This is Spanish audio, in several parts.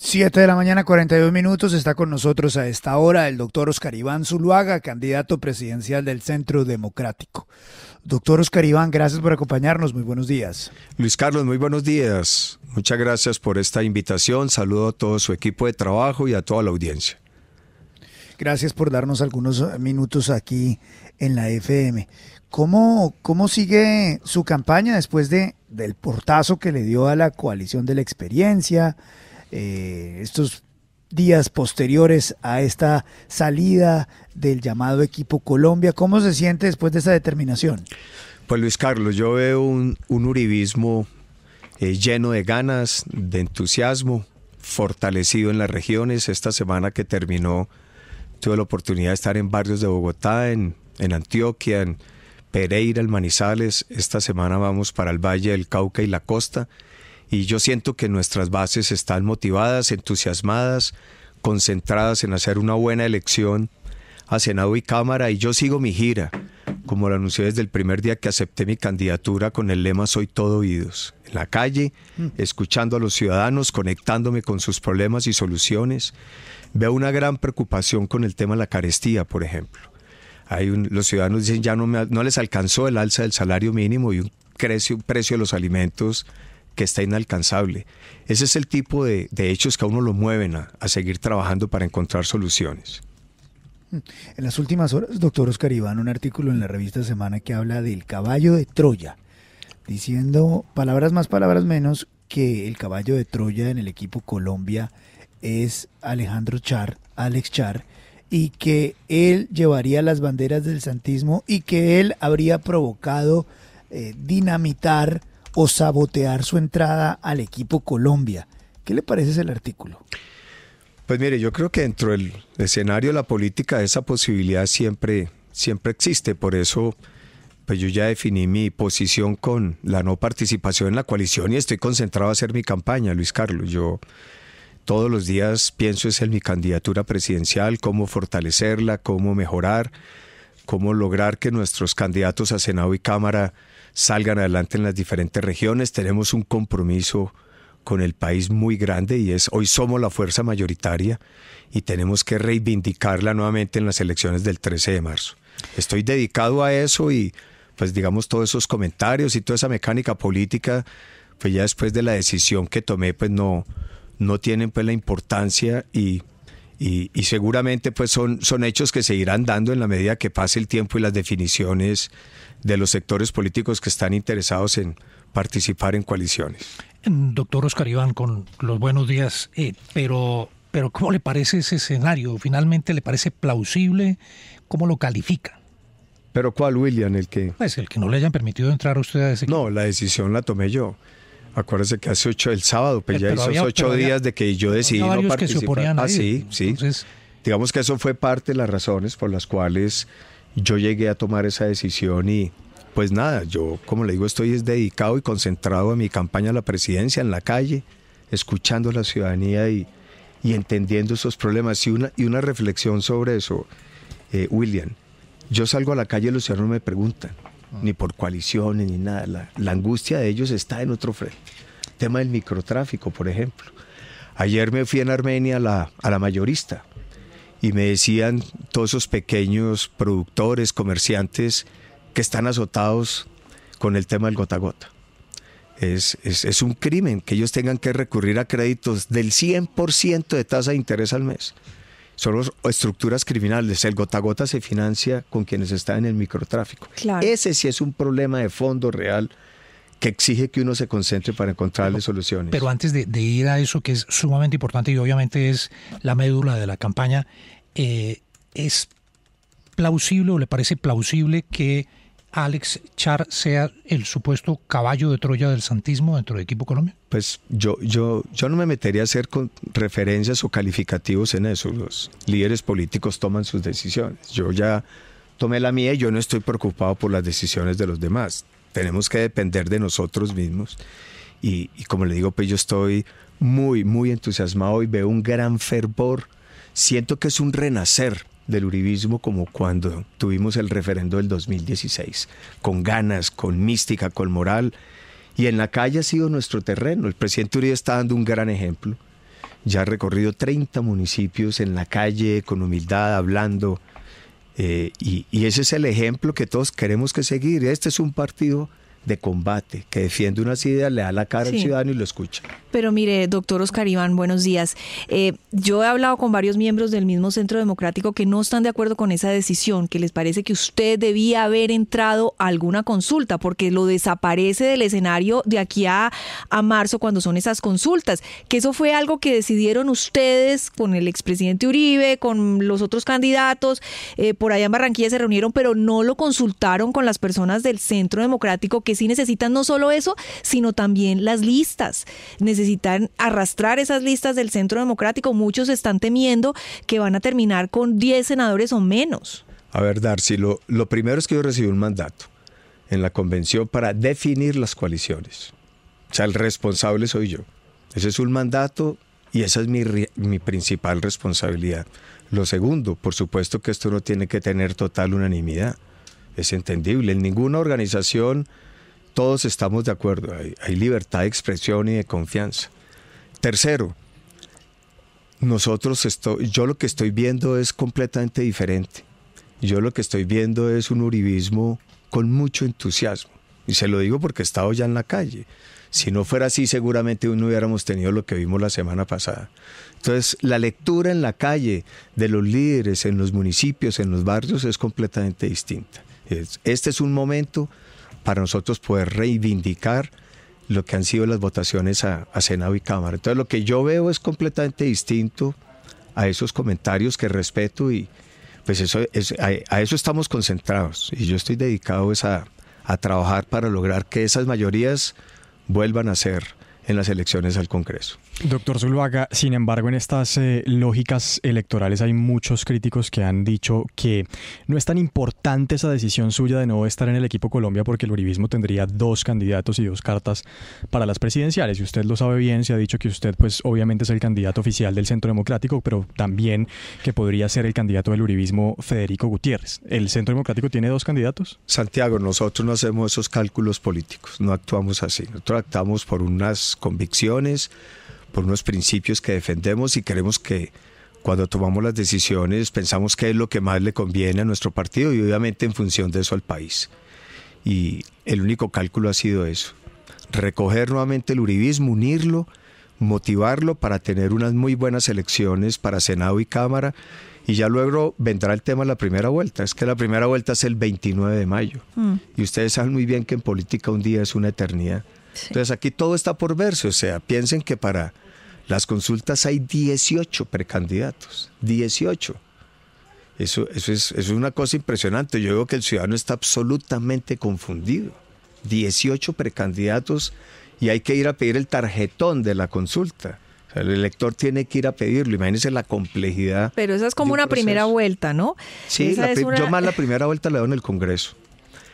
7 de la mañana, 42 minutos. Está con nosotros a esta hora el doctor Oscar Iván Zuluaga, candidato presidencial del Centro Democrático. Doctor Oscar Iván, gracias por acompañarnos. Muy buenos días. Luis Carlos, muy buenos días. Muchas gracias por esta invitación. Saludo a todo su equipo de trabajo y a toda la audiencia. Gracias por darnos algunos minutos aquí en la FM. ¿Cómo, cómo sigue su campaña después de, del portazo que le dio a la coalición de la experiencia? Eh, estos días posteriores a esta salida del llamado equipo Colombia. ¿Cómo se siente después de esa determinación? Pues Luis Carlos, yo veo un, uribismo eh, lleno de ganas, de entusiasmo, fortalecido en las regiones. Esta semana que terminó tuve la oportunidad de estar en barrios de Bogotá, en, en Antioquia, en Pereira, en Manizales. Esta semana vamos para el Valle del Cauca y la costa. Y yo siento que nuestras bases están motivadas, entusiasmadas, concentradas en hacer una buena elección a Senado y Cámara y yo sigo mi gira, como lo anuncié desde el primer día que acepté mi candidatura con el lema Soy todo oídos, en la calle, mm. escuchando a los ciudadanos, conectándome con sus problemas y soluciones. Veo una gran preocupación con el tema de la carestía, por ejemplo. Hay los ciudadanos dicen ya no, les alcanzó el alza del salario mínimo y un, crece, un precio de los alimentos que está inalcanzable. Ese es el tipo de, hechos que a uno lo mueven a, seguir trabajando para encontrar soluciones. En las últimas horas, doctor Oscar Iván, un artículo en la revista Semana que habla del caballo de Troya, diciendo palabras más, palabras menos, que el caballo de Troya en el equipo Colombia es Alejandro Char, Alex Char, y que él llevaría las banderas del santismo y que él habría provocado eh, dinamitar o sabotear su entrada al equipo Colombia. ¿Qué le parece ese artículo? Pues mire, yo creo que dentro del escenario de la política esa posibilidad siempre, siempre existe. Por eso, pues yo ya definí mi posición con la no participación en la coalición y estoy concentrado a hacer mi campaña, Luis Carlos. Yo todos los días pienso es en mi candidatura presidencial, cómo fortalecerla, cómo mejorar cómo lograr que nuestros candidatos a Senado y Cámara salgan adelante en las diferentes regiones. Tenemos un compromiso con el país muy grande y es hoy somos la fuerza mayoritaria y tenemos que reivindicarla nuevamente en las elecciones del 13 de marzo. Estoy dedicado a eso y pues digamos todos esos comentarios y toda esa mecánica política, pues ya después de la decisión que tomé, pues no, no tienen pues la importancia y y, seguramente pues son, son hechos que seguirán dando en la medida que pase el tiempo y las definiciones de los sectores políticos que están interesados en participar en coaliciones. Doctor Oscar Iván, con los buenos días, eh, pero, pero ¿cómo le parece ese escenario? ¿Finalmente le parece plausible? ¿Cómo lo califica? ¿Pero cuál, William? ¿El que...? Pues, el que no le hayan permitido entrar a usted a ese... No, la decisión la tomé yo. Acuérdese que hace ocho, el sábado, pues eh, ya esos ocho días de que yo decidí no participar. ah, sí, sí. digamos que eso fue parte de las razones por las cuales yo llegué a tomar esa decisión y pues nada, yo como le digo estoy dedicado y concentrado en mi campaña a la presidencia en la calle, escuchando a la ciudadanía y, y entendiendo esos problemas. Y una, y una reflexión sobre eso, eh, William, yo salgo a la calle y los ciudadanos me preguntan, ni por coaliciones, ni nada. La, angustia de ellos está en otro frente. tema del microtráfico, por ejemplo. Ayer me fui en Armenia a la, mayorista y me decían todos esos pequeños productores, comerciantes que están azotados con el tema del gota a gota. Es, es, un crimen que ellos tengan que recurrir a créditos del 100% de tasa de interés al mes son estructuras criminales. El gota gota se financia con quienes están en el microtráfico. Ese sí es un problema de fondo real que exige que uno se concentre para encontrarle soluciones. Pero antes de, ir a eso, que es sumamente importante y obviamente es la médula de la campaña, eh, es plausible o le parece plausible que Alex Char sea el supuesto caballo de Troya del Santismo dentro del Equipo Colombia? Pues yo, yo, yo no me metería a hacer con referencias o calificativos en eso. Los líderes políticos toman sus decisiones. Yo ya tomé la mía y yo no estoy preocupado por las decisiones de los demás. Tenemos que depender de nosotros mismos. Y, y como le digo, pues yo estoy muy, muy entusiasmado y veo un gran fervor. Siento que es un renacer del uribismo como cuando tuvimos el referendo del 2016, con ganas, con mística, con moral. Y en la calle ha sido nuestro terreno. El presidente Uribe está dando un gran ejemplo. Ya ha recorrido 30 municipios en la calle, con humildad, hablando. Eh, y, ese es el ejemplo que todos queremos que seguir. Este es un partido de combate, que defiende unas ideas, le da la cara al ciudadano y lo escucha. Pero mire, doctor Oscar Iván, buenos días. Eh, yo he hablado con varios miembros del mismo Centro Democrático que no están de acuerdo con esa decisión, que les parece que usted debía haber entrado a alguna consulta, porque lo desaparece del escenario de aquí a, a marzo cuando son esas consultas, que eso fue algo que decidieron ustedes con el expresidente Uribe, con los otros candidatos, eh, por allá en Barranquilla se reunieron, pero no lo consultaron con las personas del Centro Democrático que necesitan no solo eso, sino también las listas. Necesitan arrastrar esas listas del Centro Democrático. Muchos están temiendo que van a terminar con 10 senadores o menos. A ver, Darcy, lo, lo primero es que yo recibí un mandato en la convención para definir las coaliciones. O sea, el responsable soy yo. Ese es un mandato y esa es mi, mi, principal responsabilidad. Lo segundo, por supuesto que esto no tiene que tener total unanimidad. Es entendible. En ninguna organización todos estamos de acuerdo, hay, libertad de expresión y de confianza. Tercero, nosotros yo lo que estoy viendo es completamente diferente. Yo lo que estoy viendo es un uribismo con mucho entusiasmo. Y se lo digo porque he estado ya en la calle. Si no fuera así, seguramente no hubiéramos tenido lo que vimos la semana pasada. Entonces, la lectura en la calle de los líderes, en los municipios, en los barrios, es completamente distinta. Este es un momento para nosotros poder reivindicar lo que han sido las votaciones a, Senado y Cámara. Entonces lo que yo veo es completamente distinto a esos comentarios que respeto y pues eso es, a, eso estamos concentrados y yo estoy dedicado a, a trabajar para lograr que esas mayorías vuelvan a ser en las elecciones al Congreso. Doctor Zulvaga, sin embargo, en estas eh, lógicas electorales hay muchos críticos que han dicho que no es tan importante esa decisión suya de no estar en el equipo Colombia porque el uribismo tendría dos candidatos y dos cartas para las presidenciales. Y usted lo sabe bien, se ha dicho que usted, pues, obviamente es el candidato oficial del Centro Democrático, pero también que podría ser el candidato del uribismo Federico Gutiérrez. ¿El Centro Democrático tiene dos candidatos? Santiago, nosotros no hacemos esos cálculos políticos, no actuamos así. Nosotros actuamos por unas convicciones, por unos principios que defendemos y queremos que cuando tomamos las decisiones pensamos qué es lo que más le conviene a nuestro partido y obviamente en función de eso al país. Y el único cálculo ha sido eso, recoger nuevamente el uribismo, unirlo, motivarlo para tener unas muy buenas elecciones para Senado y Cámara y ya luego vendrá el tema la primera vuelta. Es que la primera vuelta es el 29 de mayo. Mm. Y ustedes saben muy bien que en política un día es una eternidad. Entonces aquí todo está por verse, o sea, piensen que para las consultas hay 18 precandidatos, 18. Eso, eso, es, eso es una cosa impresionante. Yo veo que el ciudadano está absolutamente confundido. 18 precandidatos y hay que ir a pedir el tarjetón de la consulta. el elector tiene que ir a pedirlo. Imagínense la complejidad. Pero esa es como una primera vuelta, ¿no? Sí, yo más la primera vuelta la doy en el Congreso.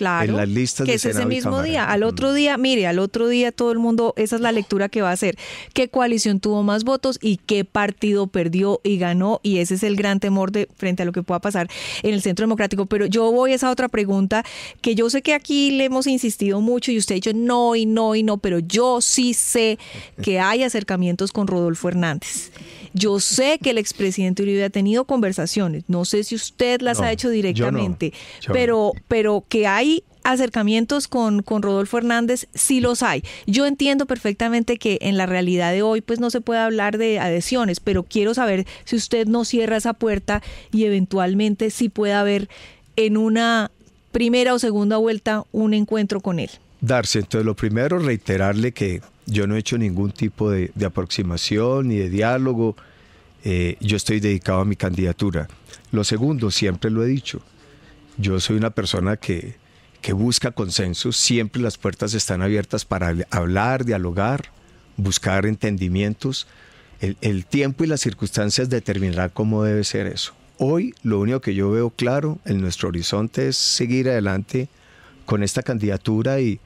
Claro. que es ese mismo día. Al otro mm. día, mire, al otro día todo el mundo, esa es la lectura que va a hacer. ¿Qué coalición tuvo más votos y qué partido perdió y ganó? Y ese es el gran temor de frente a lo que pueda pasar en el Centro Democrático. Pero yo voy a esa otra pregunta que yo sé que aquí le hemos insistido mucho y usted ha dicho no y no y no, pero yo sí sé que hay acercamientos con Rodolfo Hernández. Yo sé que el expresidente Uribe ha tenido conversaciones, no sé si usted las ha hecho directamente, pero, pero que hay acercamientos con, con, Rodolfo Hernández, sí los hay. Yo entiendo perfectamente que en la realidad de hoy pues no se puede hablar de adhesiones, pero quiero saber si usted no cierra esa puerta y eventualmente si puede haber en una primera o segunda vuelta un encuentro con él. Darse, entonces lo primero, reiterarle que yo no he hecho ningún tipo de, aproximación ni de diálogo. Eh, yo estoy dedicado a mi candidatura. Lo segundo, siempre lo he dicho, yo soy una persona que, busca consenso, siempre las puertas están abiertas para hablar, dialogar, buscar entendimientos. El, el, tiempo y las circunstancias determinarán cómo debe ser eso. Hoy lo único que yo veo claro en nuestro horizonte es seguir adelante con esta candidatura y,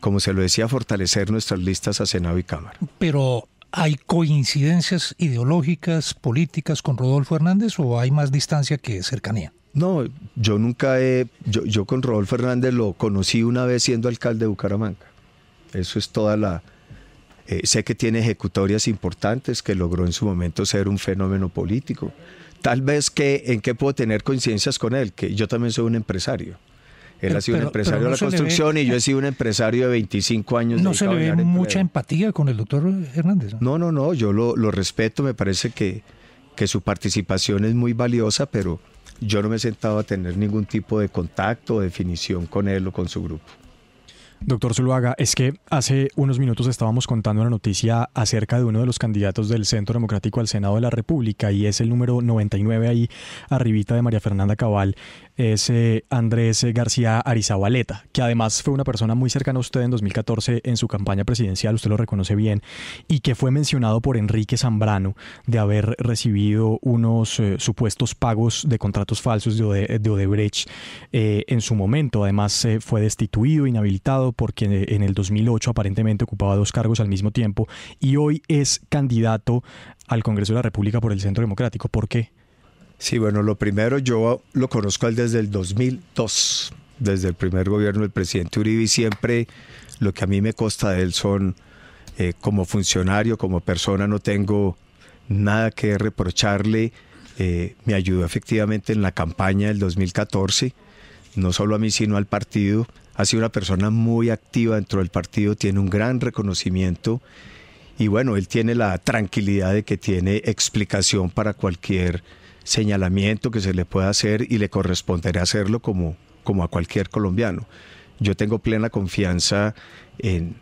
como se lo decía, fortalecer nuestras listas a Senado y Cámara. Pero ¿Hay coincidencias ideológicas, políticas con Rodolfo Hernández o hay más distancia que cercanía? No, yo nunca he, yo, con Rodolfo Hernández lo conocí una vez siendo alcalde de Bucaramanga. Eso es toda la... Eh, sé que tiene ejecutorias importantes, que logró en su momento ser un fenómeno político. Tal vez que en qué puedo tener coincidencias con él, que yo también soy un empresario. Él ha sido un empresario de la construcción y yo he sido un empresario de 25 años. No se le ve mucha empatía con el doctor Hernández. No, no, no, yo lo, respeto, me parece que, que su participación es muy valiosa, pero yo no me he sentado a tener ningún tipo de contacto o definición con él o con su grupo. Doctor Zuluaga, es que hace unos minutos estábamos contando una noticia acerca de uno de los candidatos del Centro Democrático al Senado de la República y es el número 99 ahí arribita de María Fernanda Cabal, es eh, Andrés García Arizabaleta, que además fue una persona muy cercana a usted en 2014 en su campaña presidencial, usted lo reconoce bien, y que fue mencionado por Enrique Zambrano de haber recibido unos eh, supuestos pagos de contratos falsos de, de Odebrecht eh, en su momento. Además fue destituido, inhabilitado porque en el 2008 aparentemente ocupaba dos cargos al mismo tiempo y hoy es candidato al Congreso de la República por el Centro Democrático. ¿Por qué? Sí, bueno, lo primero yo lo conozco desde el 2002, desde el primer gobierno del presidente Uribe y siempre lo que a mí me consta de él son eh, como funcionario, como persona, no tengo nada que reprocharle. Eh, me ayudó efectivamente en la campaña del 2014, no solo a mí, sino al partido ha sido una persona muy activa dentro del partido, tiene un gran reconocimiento y bueno, él tiene la tranquilidad de que tiene explicación para cualquier señalamiento que se le pueda hacer y le corresponderá hacerlo como, como a cualquier colombiano. Yo tengo plena confianza en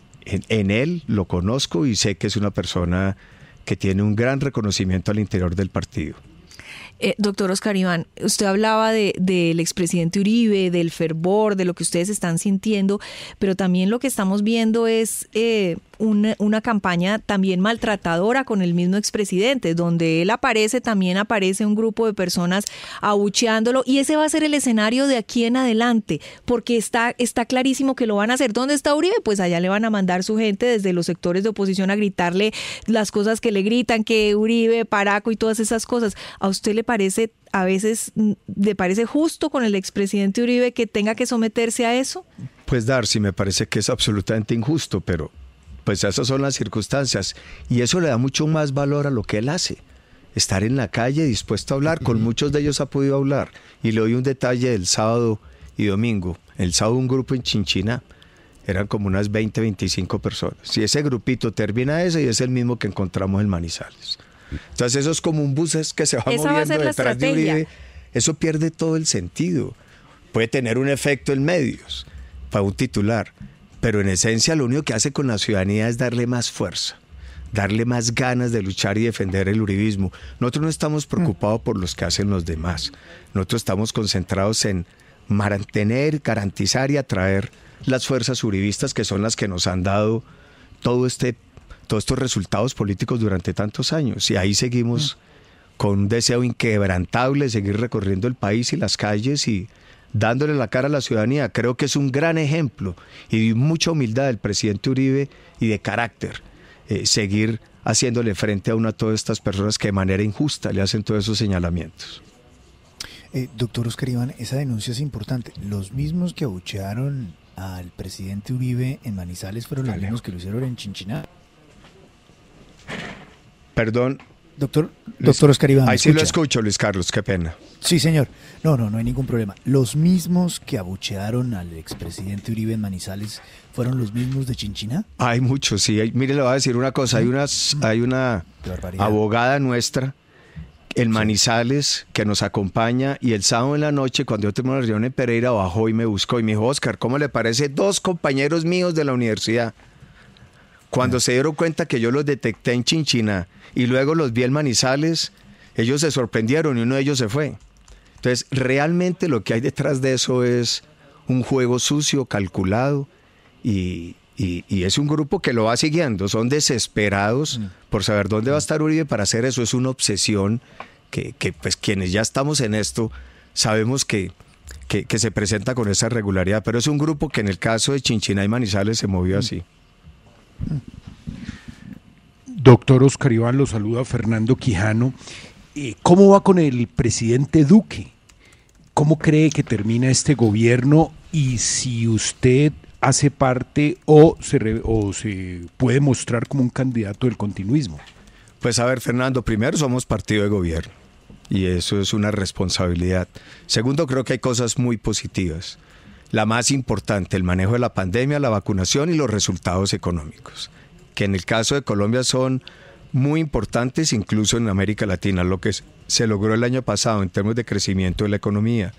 él, lo conozco y sé que es una persona que tiene un gran reconocimiento al interior del partido. Eh, doctor Oscar Iván, usted hablaba del de, expresidente Uribe, del fervor, de lo que ustedes están sintiendo, pero también lo que estamos viendo es eh, una, campaña también maltratadora con el mismo expresidente, donde él aparece, también aparece un grupo de personas abucheándolo y ese va a ser el escenario de aquí en adelante, porque está, está clarísimo que lo van a hacer. ¿Dónde está Uribe? Pues allá le van a mandar su gente desde los sectores de oposición a gritarle las cosas que le gritan, que Uribe, Paraco y todas esas cosas. ¿A usted le parece a veces, mm, ¿le parece justo con el expresidente Uribe que tenga que someterse a eso? Pues Darcy, me parece que es absolutamente injusto, pero pues esas son las circunstancias y eso le da mucho más valor a lo que él hace estar en la calle dispuesto a hablar. Con muchos de ellos ha podido hablar. Y le doy un detalle del sábado y domingo. El sábado un grupo en Chinchina, eran como unas 20, 25 personas. Y ese grupito termina ese y es el mismo que encontramos en Manizales. Entonces un bus que se va moviendo detrás de Uribe, eso pierde todo el sentido. Puede tener un efecto en medios, para un titular, pero en esencia lo único que hace con la ciudadanía es darle más fuerza darle más ganas de luchar y defender el uribismo. Nosotros no estamos mm. preocupados por los que hacen los demás. Nosotros estamos concentrados en mantener, garantizar y atraer las fuerzas uribistas que son las que nos han dado todo este todos estos resultados políticos durante tantos años. Y ahí seguimos mm. con un deseo inquebrantable de seguir recorriendo el país y las calles y dándole la cara a la ciudadanía. Creo que es un gran ejemplo y mucha humildad del presidente Uribe y de carácter eh, seguir haciéndole frente a una a todas estas personas que de manera injusta le hacen todos esos señalamientos. Eh, doctor Oscar Iván, esa denuncia es importante. Los mismos que abuchearon al presidente Uribe en Manizales fueron los mismos que lo hicieron en Chinchiná. Perdón. Doctor, doctor Oscar Iván. Ahí sí lo escucho, Luis Carlos, qué pena. Sí, señor. No, no, no hay ningún problema. Los mismos que abuchearon al expresidente Uribe en Manizales fueron los mismos de Chinchina. Hay muchos, sí. mire, le voy a decir una cosa. Hay, unas, mm. hay una abogada nuestra, el Manizales, que nos acompaña y el sábado en la noche, cuando yo tengo la reunión en Pereira, bajó y me buscó y me dijo, Oscar, ¿cómo le parece dos compañeros míos de la universidad? Cuando se dieron cuenta que yo los detecté en Chinchina y luego los vi en Manizales, ellos se sorprendieron y uno de ellos se fue. Entonces, realmente lo que hay detrás de eso es un juego sucio, calculado y, es un grupo que lo va siguiendo. Son desesperados mm. por saber dónde va a mm. estar Uribe para hacer eso. Es una obsesión que, pues quienes ya estamos en esto sabemos que, que, que, se presenta con esa regularidad. Pero es un grupo que en el caso de Chinchina y Manizales se movió mm. así. Doctor Oscar Iván, lo saluda Fernando Quijano. Eh, ¿Cómo va con el presidente Duque? ¿Cómo cree que termina este gobierno y si usted hace parte o se, o se puede mostrar como un candidato del continuismo? Pues a ver, Fernando, primero somos partido de gobierno y eso es una responsabilidad. Segundo, creo que hay cosas muy positivas la más importante, el manejo de la pandemia, la vacunación y los resultados económicos, que en el caso de Colombia son muy importantes incluso en América Latina, lo que se logró el año pasado en términos de crecimiento de la economía,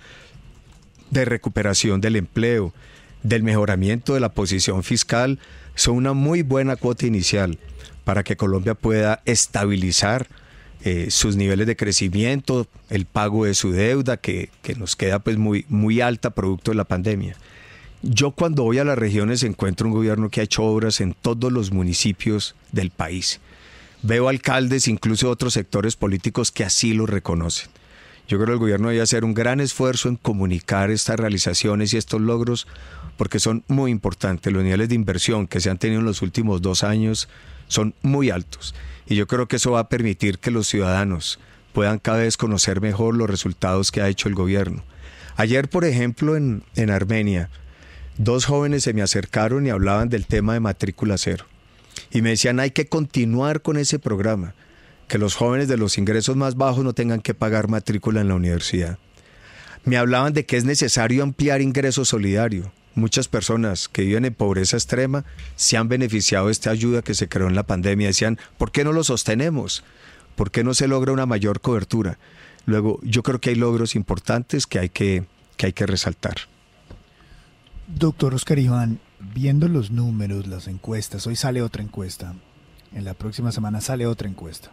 de recuperación del empleo, del mejoramiento de la posición fiscal, son una muy buena cuota inicial para que Colombia pueda estabilizar eh, sus niveles de crecimiento, el pago de su deuda, que, que nos queda pues muy, muy alta producto de la pandemia. Yo cuando voy a las regiones encuentro un gobierno que ha hecho obras en todos los municipios del país. Veo alcaldes, incluso otros sectores políticos que así lo reconocen. Yo creo que el gobierno debe hacer un gran esfuerzo en comunicar estas realizaciones y estos logros porque son muy importantes. Los niveles de inversión que se han tenido en los últimos dos años son muy altos. Y yo creo que eso va a permitir que los ciudadanos puedan cada vez conocer mejor los resultados que ha hecho el gobierno. Ayer, por ejemplo, en, en Armenia, dos jóvenes se me acercaron y hablaban del tema de matrícula cero. Y me decían, hay que continuar con ese programa, que los jóvenes de los ingresos más bajos no tengan que pagar matrícula en la universidad. Me hablaban de que es necesario ampliar ingresos solidario, muchas personas que viven en pobreza extrema se han beneficiado de esta ayuda que se creó en la pandemia. Decían, ¿por qué no lo sostenemos? ¿Por qué no se logra una mayor cobertura? Luego, yo creo que hay logros importantes que hay que, que, hay que resaltar. Doctor Oscar Iván, viendo los números, las encuestas, hoy sale otra encuesta, en la próxima semana sale otra encuesta.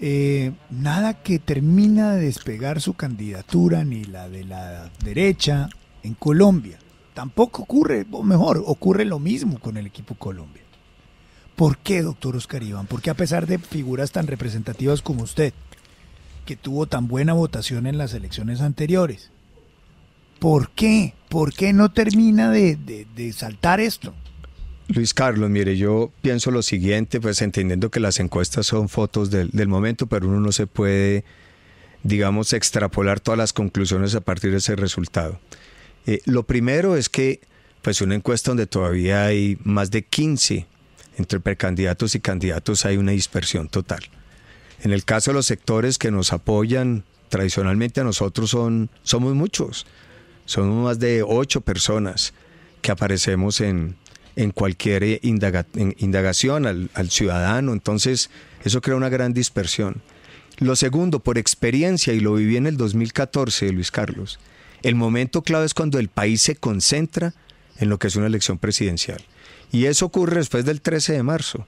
Eh, nada que termina de despegar su candidatura, ni la de la derecha, en Colombia. Tampoco ocurre, o mejor, ocurre lo mismo con el equipo Colombia. ¿Por qué, doctor Oscar Iván? Porque a pesar de figuras tan representativas como usted, que tuvo tan buena votación en las elecciones anteriores, ¿por qué? ¿Por qué no termina de, saltar esto? Luis Carlos, mire, yo pienso lo siguiente, pues entendiendo que las encuestas son fotos del, del, momento, pero uno no se puede, digamos, extrapolar todas las conclusiones a partir de ese resultado. Eh, lo primero es que, pues una encuesta donde todavía hay más de 15 entre precandidatos y candidatos hay una dispersión total. En el caso de los sectores que nos apoyan tradicionalmente a nosotros son, somos muchos, somos más de ocho personas que aparecemos en, cualquier eh, indagación al, al ciudadano, entonces eso crea una gran dispersión. Lo segundo, por experiencia, y lo viví en el 2014, Luis Carlos, el momento clave es cuando el país se concentra en lo que es una elección presidencial. Y eso ocurre después del 13 de marzo.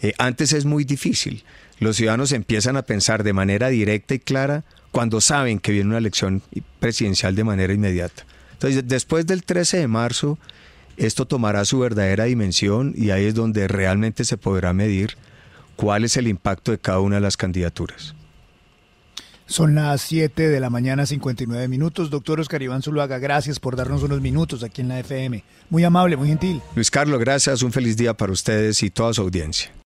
Eh, antes es muy difícil. Los ciudadanos empiezan a pensar de manera directa y clara cuando saben que viene una elección presidencial de manera inmediata. Entonces, después del 13 de marzo, esto tomará su verdadera dimensión y ahí es donde realmente se podrá medir cuál es el impacto de cada una de las candidaturas. Son las 7 de la mañana, 59 minutos. Doctor Oscar Iván Zuluaga, gracias por darnos unos minutos aquí en la FM. Muy amable, muy gentil. Luis Carlos, gracias. Un feliz día para ustedes y toda su audiencia.